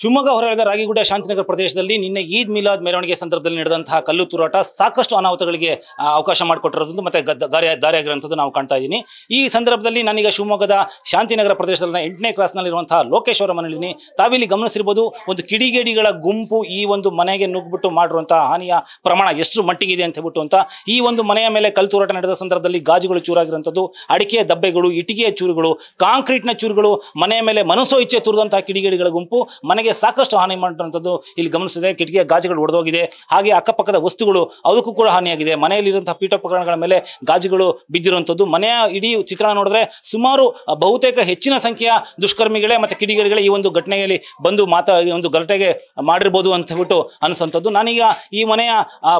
ಶಿವಮೊಗ್ಗ ಹೊರಗಡೆ ರಾಗಿಗುಡ್ಡ ಶಾಂತಿನಗರ ಪ್ರದೇಶದಲ್ಲಿ ನಿನ್ನೆ ಈದ್ ಮಿಲಾದ್ ಮೆರವಣಿಗೆ ಸಂದರ್ಭದಲ್ಲಿ ನಡೆದಂತಹ ಕಲ್ಲು ತೂರಾಟ ಸಾಕಷ್ಟು ಅನಾಹುತಗಳಿಗೆ ಅವಕಾಶ ಮಾಡಿಕೊಟ್ಟಿರೋದು ಮತ್ತೆ ದಾರಿ ದಾರಿಯಾಗಿರುವಂಥದ್ದು ನಾವು ಕಾಣ್ತಾ ಇದ್ದೀನಿ ಈ ಸಂದರ್ಭದಲ್ಲಿ ನಾನೀಗ ಶಿವಮೊಗ್ಗದ ಶಾಂತಿನಗರ ಪ್ರದೇಶದಲ್ಲಿ ಎಂಟನೇ ಕ್ಲಾಸ್ನಲ್ಲಿ ಲೋಕೇಶ್ವರ ಲೋಕೇಶ್ವರ ಮನೆಯಲ್ಲಿ ತಾವಿಲ್ಲಿ ಗಮನಿಸಿರ್ಬೋದು ಒಂದು ಕಿಡಿಗೇಡಿಗಳ ಗುಂಪು ಈ ಒಂದು ಮನೆಗೆ ನುಗ್ಗಿಬಿಟ್ಟು ಮಾಡಿರುವಂತಹ ಹಾನಿಯ ಪ್ರಮಾಣ ಎಷ್ಟು ಮಟ್ಟಿಗೆ ಇದೆ ಅಂತ ಹೇಳ್ಬಿಟ್ಟು ಅಂತ ಈ ಒಂದು ಮನೆಯ ಮೇಲೆ ಕಲ್ಲು ತೂರಾಟ ನಡೆದ ಸಂದರ್ಭದಲ್ಲಿ ಗಾಜುಗಳು ಚೂರಾಗಿರುವಂಥದ್ದು ಅಡಿಕೆಯ ದಬ್ಬೆಗಳು ಇಟಿಗೆಯ ಚೂರುಗಳು ಕಾಂಕ್ರೀಟ್ನ ಚೂರುಗಳು ಮನೆಯ ಮೇಲೆ ಮನಸ್ಸೋ ಇಚ್ಛೆ ತುರಿದಂತಹ ಕಿಡಿಗೇಡಿಗಳ ಗುಂಪು ಮನೆಗೆ ಸಾಕಷ್ಟು ಹಾನಿ ಮಾಡುವಂಥದ್ದು ಇಲ್ಲಿ ಗಮನಿಸಿದೆ ಕಿಟಕಿಯ ಗಾಜುಗಳು ಒಡೆದೋಗಿದೆ ಹಾಗೆ ಅಕ್ಕಪಕ್ಕದ ವಸ್ತುಗಳು ಅದಕ್ಕೂ ಕೂಡ ಹಾನಿಯಾಗಿದೆ ಮನೆಯಲ್ಲಿರುವಂತಹ ಪೀಠೋಪಕರಣಗಳ ಮೇಲೆ ಗಾಜುಗಳು ಬಿದ್ದಿರುವಂಥದ್ದು ಮನೆಯ ಇಡೀ ಚಿತ್ರಣ ನೋಡಿದ್ರೆ ಸುಮಾರು ಬಹುತೇಕ ಹೆಚ್ಚಿನ ಸಂಖ್ಯೆಯ ದುಷ್ಕರ್ಮಿಗಳೇ ಮತ್ತೆ ಕಿಡಿಗೇರಿಗಳೇ ಈ ಒಂದು ಘಟನೆಯಲ್ಲಿ ಬಂದು ಮಾತಾ ಈ ಒಂದು ಗಲಟೆಗೆ ಮಾಡಿರ್ಬೋದು ಅಂತ ಹೇಳ್ಬಿಟ್ಟು ಅನಿಸುವಂಥದ್ದು ನಾನೀಗ ಈ ಮನೆಯ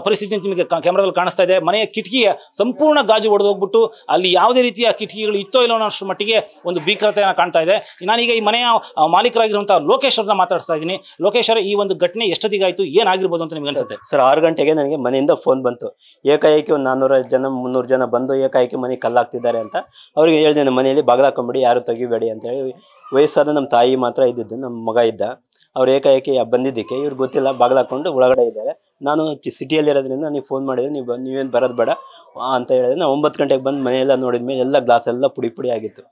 ಪರಿಸ್ಥಿತಿ ನಿಮಗೆ ಕ್ಯಾಮ್ರಾದಲ್ಲಿ ಕಾಣಿಸ್ತಾ ಇದೆ ಮನೆಯ ಕಿಟಕಿಯ ಸಂಪೂರ್ಣ ಗಾಜು ಒಡೆದು ಹೋಗ್ಬಿಟ್ಟು ಅಲ್ಲಿ ಯಾವುದೇ ರೀತಿಯ ಕಿಟಕಿಗಳು ಇತ್ತೋ ಇಲ್ಲೋ ಅನ್ನೋಷ್ಟು ಮಟ್ಟಿಗೆ ಒಂದು ಭೀಕರತೆಯನ್ನು ಕಾಣ್ತಾ ಇದೆ ನಾನೀಗ ಈ ಮನೆಯ ಮಾಲೀಕರಾಗಿರುವಂತಹ ಲೋಕೇಶ್ವರನ ಮಾತ್ರ ಮಾತಾಡ್ತಾ ಇದ್ದೀನಿ ಲೋಕೇಶ್ ಈ ಒಂದು ಘಟನೆ ಆಯಿತು ಏನಾಗಿರ್ಬೋದು ಅಂತ ನಿಮ್ಗೆ ಅನ್ಸುತ್ತೆ ಸರ್ ಆರು ಗಂಟೆಗೆ ನನಗೆ ಮನೆಯಿಂದ ಫೋನ್ ಬಂತು ಏಕಾಏಕಿ ಒಂದು ನಾನ್ನೂರ ಜನ ಮುನ್ನೂರು ಜನ ಬಂದು ಏಕಾಏಕಿ ಮನೆ ಕಲ್ಲಾಗ್ತಿದ್ದಾರೆ ಅಂತ ಅವ್ರಿಗೆ ಹೇಳಿದೆ ನಮ್ಮ ಮನೆಯಲ್ಲಿ ಬಾಗಿಲಾಕೊಂಬಿಡಿ ಯಾರು ತೆಗಿಬೇಡಿ ಅಂತ ಹೇಳಿ ವಯಸ್ಸಾದ ನಮ್ಮ ತಾಯಿ ಮಾತ್ರ ಇದ್ದಿದ್ದು ನಮ್ಮ ಮಗ ಇದ್ದ ಅವ್ರು ಏಕಾಏಕಿ ಬಂದಿದ್ದಕ್ಕೆ ಇವ್ರು ಗೊತ್ತಿಲ್ಲ ಬಾಗಿಲಾಕೊಂಡು ಒಳಗಡೆ ಇದ್ದಾರೆ ನಾನು ಸಿಟಿಯಲ್ಲಿ ಇರೋದ್ರಿಂದ ನೀವು ಫೋನ್ ಮಾಡಿದ್ರೆ ನೀವು ನೀವೇನು ಬರೋದು ಬೇಡ ಅಂತ ಹೇಳಿದ್ರೆ ನಾವು ಒಂಬತ್ತು ಗಂಟೆಗೆ ಬಂದು ಮನೆಯೆಲ್ಲ ನೋಡಿದ ಮೇಲೆ ಎಲ್ಲ ಗ್ಲಾಸ್ ಎಲ್ಲ ಪುಡಿ ಪುಡಿ ಆಗಿತ್ತು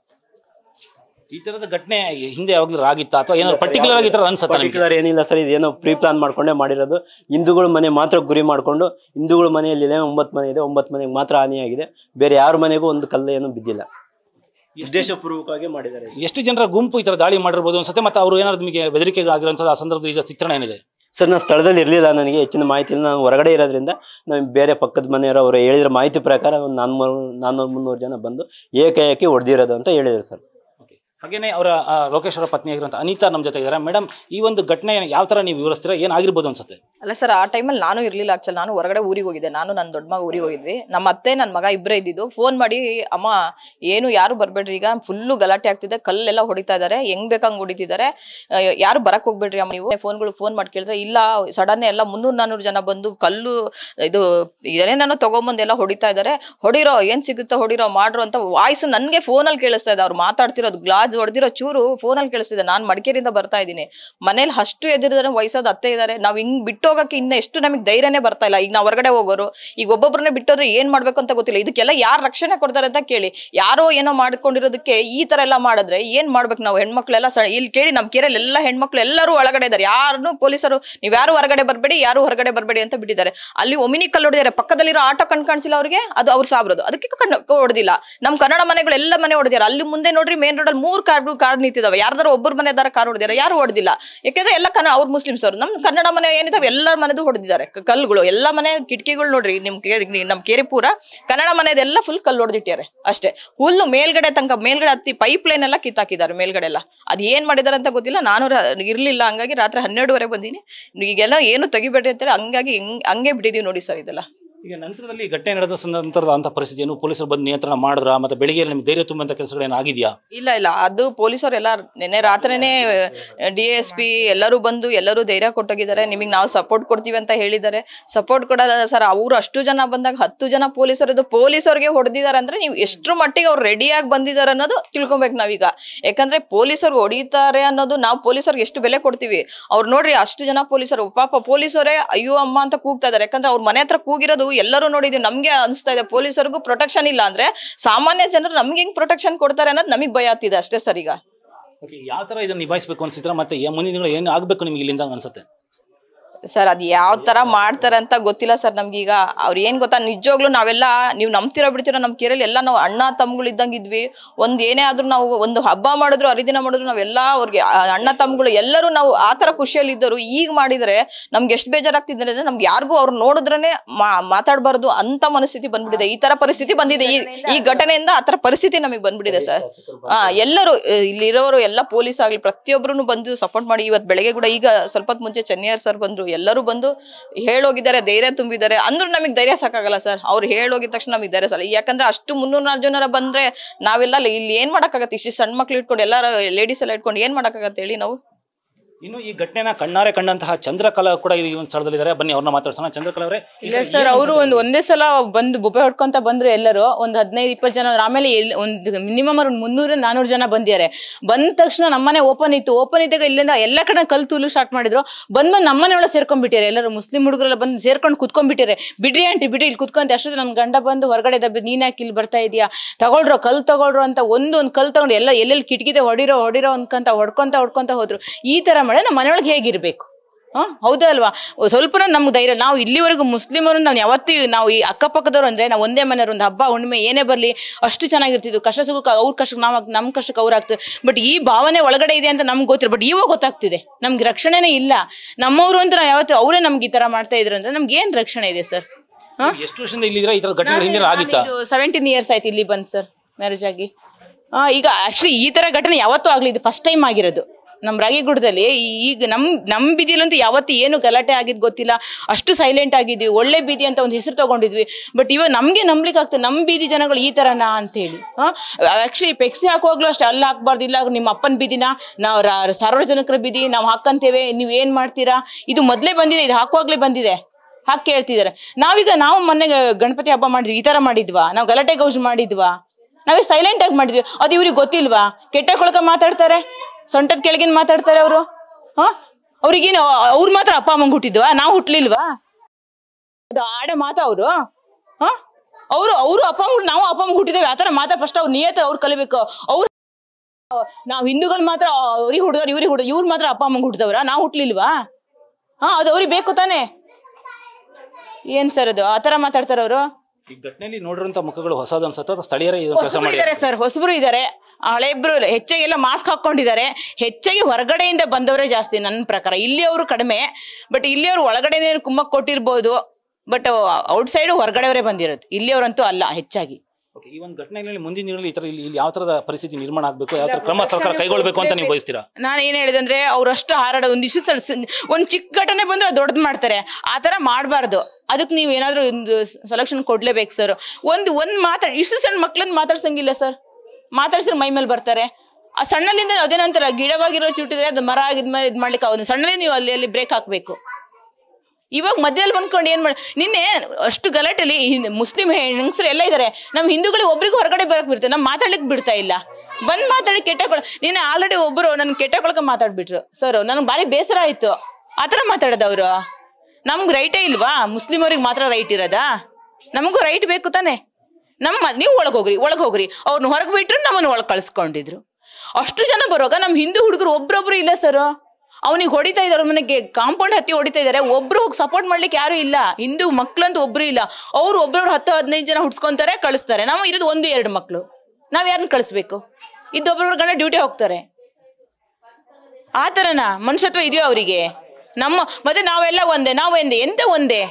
ಈ ತರದ ಘಟನೆ ಹಿಂದೆ ಯಾವಾಗ್ಲೂ ರಾಗಿತ್ತ ಅಥವಾ ಏನಾದ್ರು ಪರ್ಟಿಕ್ಯುಲರ್ ಆಗಿ ಈ ಏನಿಲ್ಲ ಸರ್ ಇದೇನೋ ಪ್ರೀ ಪ್ಲಾನ್ ಮಾಡ್ಕೊಂಡೇ ಮಾಡಿರೋದು ಹಿಂದೂಗಳ ಮನೆ ಮಾತ್ರ ಗುರಿ ಮಾಡಿಕೊಂಡು ಹಿಂದೂಗಳ ಮನೆಯಲ್ಲಿ ಒಂಬತ್ತು ಮನೆ ಇದೆ ಒಂಬತ್ತು ಮನೆಗೆ ಮಾತ್ರ ಹಾನಿಯಾಗಿದೆ ಬೇರೆ ಯಾರ ಮನೆಗೂ ಒಂದು ಕಲ್ಲು ಏನು ಬಿದ್ದಿಲ್ಲ ಉದ್ದೇಶಪೂರ್ವಕವಾಗಿ ಮಾಡಿದ್ದಾರೆ ಎಷ್ಟು ಜನರ ಗುಂಪು ಈ ತರ ದಾಳಿ ಮಾಡಿರ್ಬೋದು ಅನ್ಸುತ್ತೆ ಮತ್ತೆ ಅವರು ಏನಾದ್ರು ನಿಮಗೆ ಬೆದರಿಕೆ ಆಗಿರುವಂತಹ ಆ ಸಂದರ್ಭದಲ್ಲಿ ಈಗ ಚಿತ್ರಣ ಏನಿದೆ ಸರ್ ನಾನು ಸ್ಥಳದಲ್ಲಿ ಇರಲಿಲ್ಲ ನನಗೆ ಹೆಚ್ಚಿನ ಮಾಹಿತಿ ಇಲ್ಲ ನಾನು ಹೊರಗಡೆ ಇರೋದ್ರಿಂದ ನಾನು ಬೇರೆ ಪಕ್ಕದ ಮನೆಯವರು ಅವರು ಹೇಳಿದ ಮಾಹಿತಿ ಪ್ರಕಾರ ಒಂದು ನಾನ್ನೂರು ನಾನ್ನೂರು ಮುನ್ನೂರು ಜನ ಬಂದು ಏಕಾಏಕಿ ಹೊಡೆದಿರೋದು ಅಂತ ಹೇಳಿದ್ರು ಸರ್ ಹಾಗೇನೆ ಅವರ ಲೋಕೇಶ್ ಅವರ ಪತ್ನಿಯಾಗಿರುವಂಥ ಅನಿತಾ ನಮ್ಮ ಜೊತೆ ಇದ್ದಾರೆ ಮೇಡಮ್ ಈ ಒಂದು ಘಟನೆ ಯಾವ ತರ ನೀವು ವಿವರಿಸ್ತೀರಾ ಏನಾಗಿರ್ಬೋದು ಅನ್ಸುತ್ತೆ ಅಲ್ಲ ಸರ್ ಆ ಟೈಮಲ್ಲಿ ನಾನು ಇರ್ಲಿಲ್ಲ ಆಕ್ಚುಲ್ ನಾನು ಹೊರಗಡೆ ಊರಿಗೆ ಹೋಗಿದ್ದೆ ನಾನು ನನ್ನ ದೊಡ್ಡ ಮಗ ಊರಿಗೆ ಹೋಗಿದ್ವಿ ನಮ್ಮ ಅತ್ತೆ ನನ್ನ ಮಗ ಇಬ್ಬರೇ ಇದ್ದಿದ್ದು ಫೋನ್ ಮಾಡಿ ಅಮ್ಮ ಏನು ಯಾರು ಬರಬೇಡ್ರಿ ಈಗ ಫುಲ್ಲು ಗಲಾಟೆ ಆಗ್ತಿದೆ ಕಲ್ಲೆಲ್ಲ ಹೊಡಿತಾ ಇದ್ದಾರೆ ಹೆಂಗ್ ಬೇಕಂಗೆ ಹೊಡಿತಿದ್ದಾರೆ ಯಾರು ಬರಕ್ ಹೋಗ್ಬೇಡ್ರಿ ಅಮ್ಮ ನೀವು ಫೋನ್ಗಳು ಫೋನ್ ಮಾಡಿ ಕೇಳಿದ್ರೆ ಇಲ್ಲ ಸಡನ್ ಎಲ್ಲ ಮುನ್ನೂರ್ ನಾನೂರು ಜನ ಬಂದು ಕಲ್ಲು ಇದು ಏನೇನೋ ತಗೊಂಬಂದು ಎಲ್ಲ ಹೊಡಿತಾ ಇದ್ದಾರೆ ಹೊಡಿರೋ ಏನ್ ಸಿಗುತ್ತೋ ಹೊಡಿರೋ ಮಾಡ್ರೋ ಅಂತ ವಾಯ್ಸ್ ನನಗೆ ಫೋನಲ್ಲಿ ಕೇಳಿಸ್ತಾ ಇದೆ ಅವ್ರು ಮಾತಾಡ್ತಿರೋದು ಗ್ಲಾಸ್ ಹೊಡೆದಿರೋ ಚೂರು ಅಲ್ಲಿ ಕೇಳಿಸ್ತಿದೆ ನಾನು ಮಡಿಕೇರಿಯಿಂದ ಬರ್ತಾ ಇದ್ದೀನಿ ಮನೇಲಿ ಅಷ್ಟು ಎದುರಿದ್ರೆ ವಯಸ್ಸಾದ ಅತ್ತೆ ಇದ್ದಾರೆ ನಾವು ಹಿಂಗ್ ಬಿಟ್ಟೋಗಕ್ಕೆ ಇನ್ನ ಎಷ್ಟು ನಮಗೆ ಧೈರ್ಯನೇ ಬರ್ತಾ ಇಲ್ಲ ಈಗ ನಾವು ಹೊರಗಡೆ ಹೋಗೋರು ಈಗ ಒಬ್ಬೊಬ್ಬರನ್ನೇ ಬಿಟ್ಟೋದ್ರೆ ಏನ್ ಮಾಡ್ಬೇಕು ಅಂತ ಗೊತ್ತಿಲ್ಲ ಇದಕ್ಕೆಲ್ಲ ಯಾರು ರಕ್ಷಣೆ ಕೊಡ್ತಾರೆ ಅಂತ ಕೇಳಿ ಯಾರೋ ಏನೋ ಮಾಡ್ಕೊಂಡಿರೋದಕ್ಕೆ ಈ ತರ ಎಲ್ಲ ಮಾಡಿದ್ರೆ ಏನ್ ಮಾಡ್ಬೇಕು ನಾವು ಹೆಣ್ಮಕ್ಳೆಲ್ಲ ಇಲ್ಲಿ ಕೇಳಿ ನಮ್ ಕೇರಲ್ಲಿ ಎಲ್ಲ ಹೆಣ್ಮಕ್ಳು ಎಲ್ಲರೂ ಒಳಗಡೆ ಇದ್ದಾರೆ ಯಾರನ್ನು ಪೊಲೀಸರು ನೀವು ಯಾರು ಹೊರಗಡೆ ಬರಬೇಡಿ ಯಾರು ಹೊರಗಡೆ ಬರಬೇಡಿ ಅಂತ ಬಿಟ್ಟಿದ್ದಾರೆ ಅಲ್ಲಿ ಒಮಿನಿ ಕಲ್ಲು ಹೊಡೆದಿದ್ದಾರೆ ಪಕ್ಕದಲ್ಲಿರೋ ಆಟೋ ಕಣ್ ಕಾಣಿಸಿಲ್ಲ ಅವ್ರಿಗೆ ಅದು ಅವ್ರು ಸಾಬ್ರದು ಅದಕ್ಕೆ ಹೊಡೆದಿಲ್ಲ ನಮ್ ಕನ್ನಡ ಮನೆಗಳು ಎಲ್ಲ ಮನೆ ಹೊಡೆದಿದ್ದಾರೆ ಅಲ್ಲಿ ಮುಂದೆ ನೋಡ್ರಿ ಮೇನ್ ರೋಡ್ ಅಲ್ಲಿ ಮೂರು ಮೂರ್ ಕಾರ್ ಕಾರ್ ನಿಂತಿದಾವೆ ಯಾರ್ದಾರ ಒಬ್ಬರ ಮನೆದಾರ ಕಾರ್ ಹೊಡೆದಿರ ಯಾರು ಹೊಡೆದಿಲ್ಲ ಯಾಕೆಂದ್ರೆ ಎಲ್ಲ ಕನ್ನಡ ಅವ್ರ ಮುಸ್ಲಿಮ್ಸ್ ಅವ್ರು ನಮ್ ಕನ್ನಡ ಮನೆ ಏನಿದಾವೆ ಎಲ್ಲರ ಮನೆದು ಹೊಡೆದಿದ್ದಾರೆ ಕಲ್ಲುಗಳು ಎಲ್ಲ ಮನೆ ಕಿಟಕಿಗಳು ನೋಡ್ರಿ ನಿಮ್ ನಮ್ ಕೇರಿಪುರ ಕನ್ನಡ ಮನೆದೆಲ್ಲ ಫುಲ್ ಕಲ್ಲು ಹೊಡೆದಿಟ್ಟಿದ್ದಾರೆ ಅಷ್ಟೇ ಹುಲ್ಲು ಮೇಲ್ಗಡೆ ತನಕ ಮೇಲ್ಗಡೆ ಹತ್ತಿ ಪೈಪ್ ಲೈನ್ ಎಲ್ಲ ಕಿತ್ತಾಕಿದ್ದಾರೆ ಮೇಲ್ಗಡೆ ಎಲ್ಲ ಅದ್ ಏನ್ ಮಾಡಿದಾರೆ ಅಂತ ಗೊತ್ತಿಲ್ಲ ನಾನು ಇರ್ಲಿಲ್ಲ ಹಂಗಾಗಿ ರಾತ್ರಿ ಹನ್ನೆರಡುವರೆ ಬಂದೀನಿ ಈಗೆಲ್ಲ ಏನು ತೆಗಿಬೇಡಿ ಅಂತೇಳಿ ಹಂಗಾಗಿ ಹಂಗೆ ಬಿಟ್ಟಿದೀವಿ ನೋಡಿ ಸರ್ ಇದೆಲ್ಲ ಈಗ ನಂತರದಲ್ಲಿ ಘಟನೆ ನಡೆದ ನಂತರದ ಅಂತ ಪರಿಸ್ಥಿತಿ ಏನು ಪೊಲೀಸರು ಬಂದು ನಿಯಂತ್ರಣ ಮಾಡಿದ್ರ ಮತ್ತೆ ಬೆಳಿಗ್ಗೆ ನಿಮ್ಗೆ ಧೈರ್ಯ ತುಂಬಂತ ಕೆಲಸಗಳೇನು ಆಗಿದೆಯಾ ಇಲ್ಲ ಇಲ್ಲ ಅದು ಪೊಲೀಸರು ಎಲ್ಲ ನಿನ್ನೆ ರಾತ್ರಿನೇ ಡಿ ಎಸ್ ಪಿ ಎಲ್ಲರೂ ಬಂದು ಎಲ್ಲರೂ ಧೈರ್ಯ ಕೊಟ್ಟೋಗಿದ್ದಾರೆ ನಿಮಗೆ ನಾವು ಸಪೋರ್ಟ್ ಕೊಡ್ತೀವಿ ಅಂತ ಹೇಳಿದ್ದಾರೆ ಸಪೋರ್ಟ್ ಕೊಡೋದ ಸರ್ ಅವರು ಅಷ್ಟು ಜನ ಬಂದಾಗ ಹತ್ತು ಜನ ಪೊಲೀಸರದ್ದು ಪೊಲೀಸರಿಗೆ ಹೊಡೆದಿದ್ದಾರೆ ಅಂದ್ರೆ ನೀವು ಎಷ್ಟು ಮಟ್ಟಿಗೆ ಅವ್ರು ರೆಡಿಯಾಗಿ ಬಂದಿದ್ದಾರೆ ಅನ್ನೋದು ತಿಳ್ಕೊಬೇಕು ನಾವೀಗ ಯಾಕಂದ್ರೆ ಪೊಲೀಸರು ಹೊಡೀತಾರೆ ಅನ್ನೋದು ನಾವು ಪೊಲೀಸರಿಗೆ ಎಷ್ಟು ಬೆಲೆ ಕೊಡ್ತೀವಿ ಅವ್ರು ನೋಡ್ರಿ ಅಷ್ಟು ಜನ ಪೊಲೀಸರು ಪಾಪ ಪೊಲೀಸರೇ ಅಯ್ಯೋ ಅಮ್ಮ ಅಂತ ಕೂಗ್ತಾ ಇದ್ದಾರೆ ಯಾಕಂದ್ರೆ ಅವ್ರ ಮನೆ ಹತ್ರ ಕೂಗಿರೋದು ಎಲ್ಲರೂ ನೋಡಿದೀವಿ ನಮ್ಗೆ ಅನಿಸ್ತಾ ಇದೆ ಪೊಲೀಸರಿಗೂ ಪ್ರೊಟೆಕ್ಷನ್ ಇಲ್ಲ ಅಂದ್ರೆ ಸಾಮಾನ್ಯ ಜನರು ನಮ್ಗೆ ಹೆಂಗ್ ಪ್ರೊಟೆಕ್ಷನ್ ಕೊಡ್ತಾರೆ ಅನ್ನೋದು ನಮಗೆ ಭಯ ಆಗ್ತಿದೆ ಅಷ್ಟೇ ಸರ್ ಈಗ ಯಾವ ತರ ಇದನ್ನ ನಿಭಾಯಿಸಬೇಕು ಅನ್ಸಿದ್ರೆ ಮತ್ತೆ ಮುಂದಿನ ಏನ್ ಆಗ್ಬೇಕು ನಿಮ್ಗೆ ಇಲ್ಲಿಂದ ಅನ್ಸುತ್ತೆ ಸರ್ ಅದ್ ಯಾವ ತರ ಮಾಡ್ತಾರೆ ಅಂತ ಗೊತ್ತಿಲ್ಲ ಸರ್ ನಮ್ಗೀಗ ಅವ್ರ ಏನ್ ಗೊತ್ತಾ ನಿಜವಾಗ್ಲೂ ನಾವೆಲ್ಲ ನೀವು ನಂಬ್ತಿರೋ ಬಿಡ್ತಿರೋ ನಮ್ ಕೇರೆಯಲ್ಲಿ ಎಲ್ಲ ನಾವು ಅಣ್ಣ ತಮ್ಗಳು ಇದ್ದಂಗೆ ಇದ್ವಿ ಒಂದ್ ಏನೇ ಆದ್ರೂ ನಾವು ಒಂದು ಹಬ್ಬ ಮಾಡಿದ್ರು ಹರಿದಿನ ಮಾಡಿದ್ರು ನಾವೆಲ್ಲ ಅವ್ರಿಗೆ ಅಣ್ಣ ತಮ್ಗಳು ಎಲ್ಲರೂ ನಾವು ಆ ತರ ಖುಷಿಯಲ್ಲಿ ಇದ್ದರು ಈಗ ಮಾಡಿದ್ರೆ ನಮ್ಗೆ ಎಷ್ಟು ಬೇಜಾರಾಗ್ತಿದ್ರೆ ಅಂದ್ರೆ ನಮ್ಗೆ ಯಾರಿಗೂ ಅವ್ರು ನೋಡಿದ್ರೇನೆ ಮಾತಾಡಬಾರ್ದು ಅಂತ ಮನಸ್ಥಿತಿ ಬಂದ್ಬಿಟ್ಟಿದೆ ಈ ತರ ಪರಿಸ್ಥಿತಿ ಬಂದಿದೆ ಈ ಈ ಘಟನೆಯಿಂದ ಆ ತರ ಪರಿಸ್ಥಿತಿ ನಮಗ್ ಬಂದ್ಬಿಟ್ಟಿದೆ ಸರ್ ಹಾ ಎಲ್ಲರೂ ಇಲ್ಲಿರೋರು ಎಲ್ಲ ಪೊಲೀಸ್ ಆಗ್ಲಿ ಪ್ರತಿಯೊಬ್ಬರು ಬಂದು ಸಪೋರ್ಟ್ ಮಾಡಿ ಇವತ್ತು ಬೆಳಗ್ಗೆ ಕೂಡ ಈಗ ಸ್ವಲ್ಪ ಮುಂಚೆ ಚೆನ್ನಯ್ಯರ್ ಸರ್ ಬಂದ್ರು ಎಲ್ಲರೂ ಬಂದು ಹೇಳೋಗಿದ್ದಾರೆ ಧೈರ್ಯ ತುಂಬಿದ್ದಾರೆ ಅಂದ್ರೂ ನಮಗೆ ಧೈರ್ಯ ಸಾಕಾಗಲ್ಲ ಸರ್ ಅವ್ರು ಹೇಳೋಗಿದ ತಕ್ಷಣ ನಮಗೆ ಧೈರ್ಯ ಸಾಲ ಯಾಕಂದ್ರೆ ಅಷ್ಟು ಮುನ್ನೂರ್ ನಾಲ್ಕು ಜನರ ಬಂದ್ರೆ ನಾವೆಲ್ಲ ಇಲ್ಲಿ ಏನ್ ಮಾಡಕ್ಕಾಗತ್ತೆ ಇಷ್ಟು ಸಣ್ಣ ಮಕ್ಳು ಇಟ್ಕೊಂಡು ಎಲ್ಲರ ಲೇಡೀಸ್ ಎಲ್ಲ ಇಟ್ಕೊಂಡು ಏನ್ ಮಾಡಕ್ಕಾಗತ್ತೆ ಹೇಳಿ ನಾವು ಇನ್ನು ಈ ಘಟನೆನ ಕಣ್ಣಾರೆ ಕಂಡಂತಹ ಚಂದ್ರಕಲಾ ಕೂಡ ಈ ಒಂದು ಇದ್ದಾರೆ ಬನ್ನಿ ಅವ್ರನ್ನ ಮಾತಾಡ್ಸೋಣ ಚಂದ್ರಕಲಾ ಅವರೇ ಇಲ್ಲ ಸರ್ ಅವರು ಒಂದು ಒಂದೇ ಸಲ ಬಂದು ಬೊಬ್ಬೆ ಹೊಡ್ಕೊಂತ ಬಂದ್ರು ಎಲ್ಲರೂ ಒಂದು ಹದಿನೈದು ಇಪ್ಪತ್ತು ಜನ ಆಮೇಲೆ ಒಂದು ಮಿನಿಮಮ್ ಅವ್ರ ಮುನ್ನೂರ ನಾನೂರು ಜನ ಬಂದಿದ್ದಾರೆ ಬಂದ ತಕ್ಷಣ ನಮ್ಮನೆ ಓಪನ್ ಇತ್ತು ಓಪನ್ ಇದ್ದಾಗ ಇಲ್ಲಿಂದ ಎಲ್ಲ ಕಡೆ ಕಲ್ ತೂಲು ಸ್ಟಾರ್ಟ್ ಮಾಡಿದ್ರು ಬಂದ್ ಬಂದು ನಮ್ಮನೆ ಒಳಗೆ ಸೇರ್ಕೊಂಡ್ಬಿಟ್ಟಿದ್ದಾರೆ ಎಲ್ಲರೂ ಮುಸ್ಲಿಂ ಹುಡುಗರೆಲ್ಲ ಬಂದು ಸೇರ್ಕೊಂಡು ಕುತ್ಕೊಂಡ್ಬಿಟ್ಟಿದ್ದಾರೆ ಬಿಡ್ರಿ ಆಂಟಿ ಬಿಡ್ರಿ ಇಲ್ಲಿ ಕುತ್ಕೊಂತ ಅಷ್ಟೊತ್ತು ನಮ್ಮ ಗಂಡ ಬಂದು ಹೊರಗಡೆ ಇದ್ದ ನೀನ್ ಯಾಕೆ ಇಲ್ಲಿ ಬರ್ತಾ ಇದೀಯಾ ತಗೊಳ್ರು ಕಲ್ ತಗೊಳ್ರು ಅಂತ ಒಂದೊಂದು ಕಲ್ ತಗೊಂಡು ಎಲ್ಲ ಎಲ್ಲೆಲ್ಲಿ ಕಿಟಕಿದೆ ಹೊಡಿರೋ ಹೊಡಿರೋ ಅನ್ಕೊಂತ ಹೊಡ್ಕೊಂತ ಹೊಡ್ಕೊಂತ ಹೋದ್ರು ಈ ತರ ಮಾಡಿ ನಮ್ಮ ಮನೆಯೊಳಗೆ ಹೇಗಿರಬೇಕು ಹಾಂ ಅಲ್ವಾ ಸ್ವಲ್ಪ ನಮ್ಗೆ ಧೈರ್ಯ ನಾವು ಇಲ್ಲಿವರೆಗೂ ಮುಸ್ಲಿಮರು ನಾವು ಯಾವತ್ತೂ ನಾವು ಈ ಅಕ್ಕಪಕ್ಕದವ್ರು ಅಂದ್ರೆ ನಾವು ಒಂದೇ ಮನೆಯವ್ರು ಒಂದು ಹಬ್ಬ ಹುಣ್ಣಿಮೆ ಏನೇ ಬರಲಿ ಅಷ್ಟು ಚೆನ್ನಾಗಿರ್ತಿದ್ವು ಕಷ್ಟ ಸುಖ ಅವ್ರ ಕಷ್ಟಕ್ಕೆ ನಾವು ನಮ್ಮ ಕಷ್ಟಕ್ಕೆ ಅವ್ರಾಗ್ತದೆ ಆಗ್ತದೆ ಬಟ್ ಈ ಭಾವನೆ ಒಳಗಡೆ ಇದೆ ಅಂತ ನಮ್ಗೆ ಗೊತ್ತಿರೋ ಬಟ್ ಇವಾಗ ಗೊತ್ತಾಗ್ತಿದೆ ನಮ್ಗೆ ರಕ್ಷಣೆನೇ ಇಲ್ಲ ನಮ್ಮವರು ಅಂತ ನಾವು ಯಾವತ್ತೂ ಅವರೇ ನಮ್ಗೆ ಈ ತರ ಮಾಡ್ತಾ ಇದ್ರು ಅಂದ್ರೆ ನಮ್ಗೆ ಏನು ರಕ್ಷಣೆ ಇದೆ ಸರ್ ಎಷ್ಟು ವರ್ಷದಿಂದ ಈ ಘಟನೆ ಸೆವೆಂಟೀನ್ ಇಯರ್ಸ್ ಆಯ್ತು ಇಲ್ಲಿ ಬಂದ್ ಸರ್ ಮ್ಯಾರೇಜ್ ಆಗಿ ಈಗ ಆಕ್ಚುಲಿ ಈ ತರ ಘಟನೆ ಯಾವತ್ತೂ ಆಗಲಿ ಇದು ಫಸ್ಟ್ ಟೈಮ್ ಆಗಿರೋದು ನಮ್ಮ ರಾಗಿಗುಡ್ದಲ್ಲಿ ಈಗ ನಮ್ ನಮ್ ಬೀದಿಯಲ್ಲಂತೂ ಯಾವತ್ತು ಏನು ಗಲಾಟೆ ಆಗಿದ್ ಗೊತ್ತಿಲ್ಲ ಅಷ್ಟು ಸೈಲೆಂಟ್ ಆಗಿದ್ವಿ ಒಳ್ಳೆ ಬೀದಿ ಅಂತ ಒಂದು ಹೆಸರು ತಗೊಂಡಿದ್ವಿ ಬಟ್ ಇವಾಗ ನಮ್ಗೆ ನಂಬ್ಲಿಕ್ಕೆ ಆಗ್ತದೆ ನಮ್ ಬೀದಿ ಜನಗಳು ಈ ತರನಾ ಅಂತ ಹೇಳಿ ಆಕ್ಚುಲಿ ಪೆಕ್ಸಿ ಹಾಕುವಾಗ್ಲೂ ಅಷ್ಟೇ ಅಲ್ಲಿ ಹಾಕ್ಬಾರ್ದು ಇಲ್ಲ ನಿಮ್ಮ ಅಪ್ಪನ ಬೀದಿನ ನಾವು ಸಾರ್ವಜನಿಕರ ಬೀದಿ ನಾವು ಹಾಕಂತೇವೆ ನೀವ್ ಏನ್ ಮಾಡ್ತೀರಾ ಇದು ಮೊದಲೇ ಬಂದಿದೆ ಇದು ಹಾಕುವಾಗ್ಲೇ ಬಂದಿದೆ ಹಾಕಿ ಕೇಳ್ತಿದ್ದಾರೆ ನಾವೀಗ ನಾವು ಮೊನ್ನೆ ಗಣಪತಿ ಹಬ್ಬ ಮಾಡಿದ್ವಿ ಈ ತರ ಮಾಡಿದ್ವಾ ನಾವು ಗಲಾಟೆ ಗೌಜ್ ಮಾಡಿದ್ವಾ ನಾವೇ ಸೈಲೆಂಟ್ ಆಗಿ ಮಾಡಿದ್ವಿ ಅದು ಇವ್ರಿಗೆ ಗೊತ್ತಿಲ್ವಾ ಕೆಟ್ಟ ಕೊಳಕ ಮಾತಾಡ್ತಾರೆ ಸೊಂಟದ ಕೆಳಗಿನ ಮಾತಾಡ್ತಾರೆ ಅವರು ಹಾ ಅವ್ರಿಗೇನು ಅವ್ರು ಮಾತ್ರ ಅಪ್ಪ ಅಮ್ಮ ಹುಟ್ಟಿದ್ವಾ ನಾವು ಹುಟ್ಲಿಲ್ವಾ ಅದು ಆಡ ಮಾತಾ ಅವರು ಹಾ ಅವರು ಅವರು ಅಪ್ಪ ಅಮ್ಮ ನಾವು ಅಪ್ಪ ಅಮ್ಮ ಹುಟ್ಟಿದ್ದೇವೆ ಆತರ ಮಾತಾ ಫಸ್ಟ್ ಅವ್ರು ನಿಯತ ಅವ್ರು ಕಲಿಬೇಕು ಅವ್ರು ನಾವು ಹಿಂದೂಗಳು ಮಾತ್ರ ಅವ್ರಿಗೆ ಹುಡ್ದವ್ರು ಇವ್ರಿಗೆ ಹುಡುಗ ಇವ್ರು ಮಾತ್ರ ಅಪ್ಪ ಅಮ್ಮಂಗೆ ಹುಟ್ಟಿದವ್ರ ನಾವು ಹುಟ್ಲಿಲ್ವಾ ಹಾ ಅದು ಅವ್ರಿಗೆ ಬೇಕು ತಾನೆ ಏನ್ ಸರ್ ಅದು ಆತರ ಮಾತಾಡ್ತಾರ ಅವರು ಈ ಘಟನೆಯಲ್ಲಿ ನೋಡಿರುವಂತ ಮುಖಗಳು ಹೊಸದು ಸ್ಥಳೀಯರೇ ಸರ್ ಹೊಸಬರು ಇದ್ದಾರೆ ಹಳೆಬ್ರು ಹೆಚ್ಚಾಗಿ ಎಲ್ಲ ಮಾಸ್ಕ್ ಹಾಕೊಂಡಿದ್ದಾರೆ ಹೆಚ್ಚಾಗಿ ಹೊರಗಡೆಯಿಂದ ಬಂದವರೇ ಜಾಸ್ತಿ ನನ್ನ ಪ್ರಕಾರ ಇಲ್ಲಿ ಅವರು ಕಡಿಮೆ ಬಟ್ ಇಲ್ಲಿ ಅವರು ಒಳಗಡೆನೇ ಕುಮ್ಮಕ್ ಕೊಟ್ಟಿರ್ಬೋದು ಬಟ್ ಔಟ್ ಸೈಡ್ ಹೊರಗಡೆಯವರೇ ಬಂದಿರೋದು ಇಲ್ಲಿ ಅವರಂತೂ ಅಲ್ಲ ಹೆಚ್ಚಾಗಿ ಈ ಒಂದು ಘಟನೆಗಳಲ್ಲಿ ಮುಂದಿನ ದಿನಗಳಲ್ಲಿ ಈ ತರ ಇಲ್ಲಿ ಯಾವ ತರದ ಪರಿಸ್ಥಿತಿ ನಿರ್ಮಾಣ ಆಗಬೇಕು ಯಾವ ತರ ಕ್ರಮ ಸರ್ಕಾರ ಕೈಗೊಳ್ಳಬೇಕು ಅಂತ ನೀವು ಬಯಸ್ತೀರಾ ನಾನು ಏನ್ ಅವ್ರು ಅವರಷ್ಟು ಹಾರಾಡ ಒಂದು ಇಷ್ಟು ಒಂದು ಚಿಕ್ಕ ಘಟನೆ ಬಂದ್ರೆ ದೊಡ್ಡದು ಮಾಡ್ತಾರೆ ಆ ತರ ಮಾಡಬಾರ್ದು ಅದಕ್ಕೆ ನೀವು ಏನಾದ್ರೂ ಒಂದು ಸೆಲೆಕ್ಷನ್ ಕೊಡ್ಲೇಬೇಕು ಸರ್ ಒಂದು ಒಂದ್ ಮಾತಾಡಿ ಇಷ್ಟು ಸಣ್ಣ ಮಕ್ಳನ್ನ ಮಾತಾಡ್ಸಂಗಿಲ್ಲ ಸರ್ ಮಾತಾಡ್ಸಿದ್ರೆ ಮೈ ಮೇಲೆ ಬರ್ತಾರೆ ಆ ಸಣ್ಣಲ್ಲಿಂದ ಅದೇನಂತಾರ ಗಿಡವಾಗಿರೋ ಚುಟ್ಟಿದ್ರೆ ಅದು ಮರ ಆಗಿದ್ ಇದ್ ಮಾಡ್ಲಿಕ್ಕೆ ಆಗೋದು ಸಣ್ಣಲ್ಲಿ ನೀವು ಅಲ್ಲಿ ಅಲ್ಲಿ ಬ್ರೇಕ್ ಹಾಕ್ಬೇಕು ಇವಾಗ ಮಧ್ಯದಲ್ಲಿ ಬಂದ್ಕೊಂಡು ಏನ್ ಮಾಡಿ ನಿನ್ನೆ ಅಷ್ಟು ಗಲಾಟೆಲಿ ಮುಸ್ಲಿಂ ಹೆಂಗಸರು ಎಲ್ಲ ಇದ್ದಾರೆ ನಮ್ಮ ಹಿಂದೂಗಳಿಗೆ ಒಬ್ರಿಗೂ ಹೊರಗಡೆ ಬರಕ್ ಬಿಡ್ತಾರೆ ನಮ್ಮ ಮಾತಾಡ್ಲಿಕ್ಕೆ ಬಿಡ್ತಾ ಇಲ್ಲ ಬಂದ್ ಮಾತಾಡಿ ಕೆಟ್ಟಕೊಳ ನಿನ್ನೆ ಆಲ್ರೆಡಿ ಒಬ್ರು ನನ್ ಕೆಟ್ಟಕೊಳಕ ಮಾತಾಡ್ಬಿಟ್ರು ಸರ್ ನನಗೆ ಭಾರಿ ಬೇಸರ ಆಯ್ತು ಆತರ ಮಾತಾಡೋದವ್ರು ನಮ್ಗೆ ರೈಟೇ ಇಲ್ವಾ ಮುಸ್ಲಿಮವ್ರಿಗೆ ಮಾತ್ರ ರೈಟ್ ಇರೋದಾ ನಮಗೂ ರೈಟ್ ಬೇಕು ತಾನೆ ನಮ್ಮ ನೀವು ಒಳಗೆ ಹೋಗ್ರಿ ಒಳಗೆ ಹೋಗ್ರಿ ಅವ್ರನ್ನ ಹೊರಗೆ ಬಿಟ್ರು ನಮ್ಮನ್ನು ಒಳಗೆ ಕಳ್ಸ್ಕೊಂಡಿದ್ರು ಅಷ್ಟು ಜನ ಬರುವಾಗ ನಮ್ಮ ಹಿಂದೂ ಹುಡುಗರು ಒಬ್ಬರೊಬ್ರು ಇಲ್ಲ ಸರ್ ಅವನಿಗೆ ಹೊಡಿತಾ ಇದ್ದಾರೆ ಮನೆಗೆ ಕಾಂಪೌಂಡ್ ಹತ್ತಿ ಹೊಡಿತಾ ಇದ್ದಾರೆ ಒಬ್ರು ಹೋಗಿ ಸಪೋರ್ಟ್ ಮಾಡ್ಲಿಕ್ಕೆ ಯಾರು ಇಲ್ಲ ಹಿಂದೂ ಮಕ್ಳಂತೂ ಒಬ್ರು ಇಲ್ಲ ಅವ್ರು ಒಬ್ರವ್ರು ಹತ್ತು ಹದಿನೈದು ಜನ ಹುಡ್ಸ್ಕೊಂತಾರೆ ಕಳಿಸ್ತಾರೆ ನಾವು ಇರೋದು ಒಂದು ಎರಡು ಮಕ್ಕಳು ನಾವ್ ಯಾರನ್ನ ಕಳಿಸ್ಬೇಕು ಇದೊಬ್ರವ್ರ ಗಂಡ ಡ್ಯೂಟಿ ಹೋಗ್ತಾರೆ ಆ ಮನುಷ್ಯತ್ವ ಇದೆಯೋ ಅವರಿಗೆ ನಮ್ಮ ಮತ್ತೆ ನಾವೆಲ್ಲ ಒಂದೇ ನಾವು ಎಂದೆ ಎಂತ ಒಂದೇ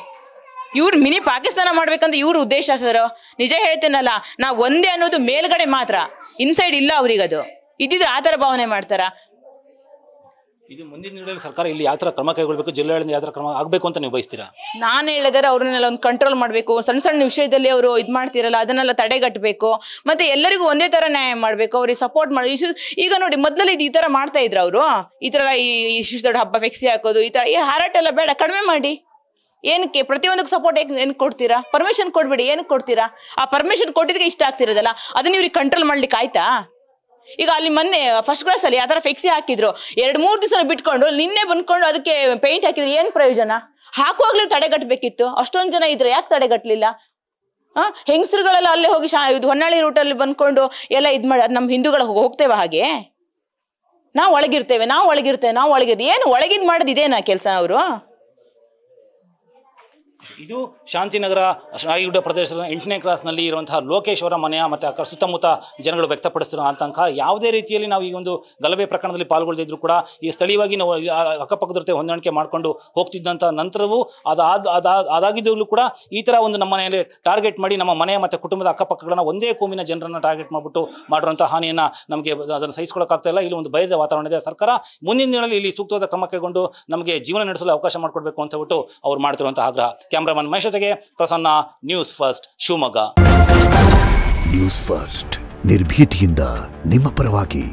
ಇವ್ರು ಮಿನಿ ಪಾಕಿಸ್ತಾನ ಮಾಡ್ಬೇಕಂತ ಇವ್ರ ಉದ್ದೇಶ ಸರ್ ನಿಜ ಹೇಳ್ತೇನಲ್ಲ ನಾ ಒಂದೇ ಅನ್ನೋದು ಮೇಲ್ಗಡೆ ಮಾತ್ರ ಇನ್ಸೈಡ್ ಇಲ್ಲ ಅವ್ರಿಗದು ಇದ್ದಿದ್ರೆ ಆತರ ಭಾವನೆ ಮಾಡ್ತಾರ ಇದು ಮುಂದಿನ ದಿನಗಳಲ್ಲಿ ಸರ್ಕಾರ ಇಲ್ಲಿ ಯಾವ ಕ್ರಮ ಕೈಗೊಳ್ಬೇಕು ಜಿಲ್ಲೆಗಳಿಂದ ಯಾವ ಕ್ರಮ ಆಗಬೇಕು ಅಂತ ನೀವು ಬಯಸ್ತೀರಾ ನಾನು ಹೇಳಿದ್ರೆ ಅವ್ರನ್ನೆಲ್ಲ ಒಂದು ಕಂಟ್ರೋಲ್ ಮಾಡಬೇಕು ಸಣ್ಣ ಸಣ್ಣ ವಿಷಯದಲ್ಲಿ ಅವರು ಇದು ಮಾಡ್ತಿರಲ್ಲ ಅದನ್ನೆಲ್ಲ ತಡೆಗಟ್ಟಬೇಕು ಮತ್ತೆ ಎಲ್ಲರಿಗೂ ಒಂದೇ ಥರ ನ್ಯಾಯ ಮಾಡಬೇಕು ಅವ್ರಿಗೆ ಸಪೋರ್ಟ್ ಮಾಡಿ ಈಗ ನೋಡಿ ಮೊದಲಲ್ಲಿ ಇದು ಈ ಥರ ಮಾಡ್ತಾ ಇದ್ರು ಅವರು ಈ ಥರ ಈ ಇಷ್ಟು ದೊಡ್ಡ ಹಬ್ಬ ಫೆಕ್ಸಿ ಹಾಕೋದು ಈ ಥರ ಈ ಹಾರಾಟ ಎಲ್ಲ ಬೇಡ ಕಡಿಮೆ ಮಾಡಿ ಏನಕ್ಕೆ ಪ್ರತಿಯೊಂದಕ್ಕೆ ಸಪೋರ್ಟ್ ಏನ್ ಏನ್ ಕೊಡ್ತೀರಾ ಪರ್ಮಿಷನ್ ಕೊಡ್ಬೇಡಿ ಏನಕ್ಕೆ ಕೊಡ್ತೀರಾ ಆ ಪರ್ಮಿಷನ್ ಕೊಟ್ಟಿದ್ದಕ್ಕೆ ಇಷ್ಟ ಆಗ್ತಿರೋದಲ್ಲ ಅದನ್ನ ಇವ್ರಿಗೆ ಕಂಟ್ರೋಲ್ ಮಾಡ್ಲಿಕ್ಕೆ ಆಯ್ತಾ ಈಗ ಅಲ್ಲಿ ಮೊನ್ನೆ ಫಸ್ಟ್ ಕ್ಲಾಸ್ ಅಲ್ಲಿ ಯಾವ್ದಾರ ಫಿಕ್ಸಿ ಹಾಕಿದ್ರು ಎರಡು ಮೂರು ದಿವಸ ಬಿಟ್ಕೊಂಡು ನಿನ್ನೆ ಬಂದ್ಕೊಂಡು ಅದಕ್ಕೆ ಪೇಂಟ್ ಹಾಕಿದ್ರೆ ಏನು ಪ್ರಯೋಜನ ಹಾಕುವಾಗ್ಲೂ ತಡೆಗಟ್ಟಬೇಕಿತ್ತು ಅಷ್ಟೊಂದು ಜನ ಇದ್ರೆ ಯಾಕೆ ತಡೆಗಟ್ಟಲಿಲ್ಲ ಹಾಂ ಹೆಂಗಸರುಗಳೆಲ್ಲ ಅಲ್ಲೇ ಹೋಗಿ ಶಾ ಇದು ಹೊನ್ನಾಳಿ ರೂಟಲ್ಲಿ ಬಂದ್ಕೊಂಡು ಎಲ್ಲ ಇದ್ ಮಾಡ ನಮ್ಮ ಹಿಂದೂಗಳ ಹೋಗ್ತೇವೆ ಹಾಗೆ ನಾವು ಒಳಗಿರ್ತೇವೆ ನಾವು ಒಳಗಿರ್ತೇವೆ ನಾವು ಒಳಗಿದ್ ಏನು ಒಳಗಿದ್ ಮಾಡೋದು ಇದೇನಾ ಕೆಲಸ ಅವರು ಇದು ಶಾಂತಿನಗರ ಶಾಯಿಗುಡ್ಡ ಪ್ರದೇಶದ ಎಂಟನೇ ಕ್ಲಾಸ್ನಲ್ಲಿ ಇರುವಂತಹ ಲೋಕೇಶ್ವರ ಮನೆಯ ಮತ್ತು ಅಕ್ಕ ಸುತ್ತಮುತ್ತ ಜನಗಳು ವ್ಯಕ್ತಪಡಿಸ್ತಿರೋ ಆತಂಕ ಯಾವುದೇ ರೀತಿಯಲ್ಲಿ ನಾವು ಈ ಒಂದು ಗಲಭೆ ಪ್ರಕರಣದಲ್ಲಿ ಪಾಲ್ಗೊಳ್ಳದಿದ್ರು ಕೂಡ ಈ ಸ್ಥಳೀಯವಾಗಿ ನಾವು ಅಕ್ಕಪಕ್ಕದ ಜೊತೆ ಹೊಂದಾಣಿಕೆ ಮಾಡಿಕೊಂಡು ಹೋಗ್ತಿದ್ದಂಥ ನಂತರವೂ ಅದಾದ ಅದಾದ ಕೂಡ ಈ ಥರ ಒಂದು ನಮ್ಮ ಮನೆಯಲ್ಲಿ ಟಾರ್ಗೆಟ್ ಮಾಡಿ ನಮ್ಮ ಮನೆ ಮತ್ತು ಕುಟುಂಬದ ಅಕ್ಕಪಕ್ಕಗಳನ್ನ ಒಂದೇ ಕೋಮಿನ ಜನರನ್ನು ಟಾರ್ಗೆಟ್ ಮಾಡಿಬಿಟ್ಟು ಮಾಡಿರುವಂಥ ಹಾನಿಯನ್ನು ನಮಗೆ ಅದನ್ನು ಸಹಿಸಿಕೊಳ್ಳೋಕ್ಕಾಗ್ತಾ ಇಲ್ಲ ಇಲ್ಲಿ ಒಂದು ಭಯದ ವಾತಾವರಣ ಇದೆ ಸರ್ಕಾರ ಮುಂದಿನ ದಿನಗಳಲ್ಲಿ ಇಲ್ಲಿ ಸೂಕ್ತವಾದ ಕ್ರಮ ಕೈಗೊಂಡು ನಮಗೆ ಜೀವನ ನಡೆಸಲು ಅವಕಾಶ ಮಾಡಿಕೊಡಬೇಕು ಅಂತ ಹೇಳ್ಬಿಟ್ಟು ಅವ್ರು ಮಾಡ್ತಿರುವಂಥ ಆಗ್ರಹ ಕ್ಯಾಮ್ರಾಮನ್ ಮಹೇಶ್ ಜೊತೆಗೆ Prasanna news first Shivamogga news first ನಿರ್ಭೀತಿಯಿಂದ ನಿಮ್ಮ ಪರವಾಗಿ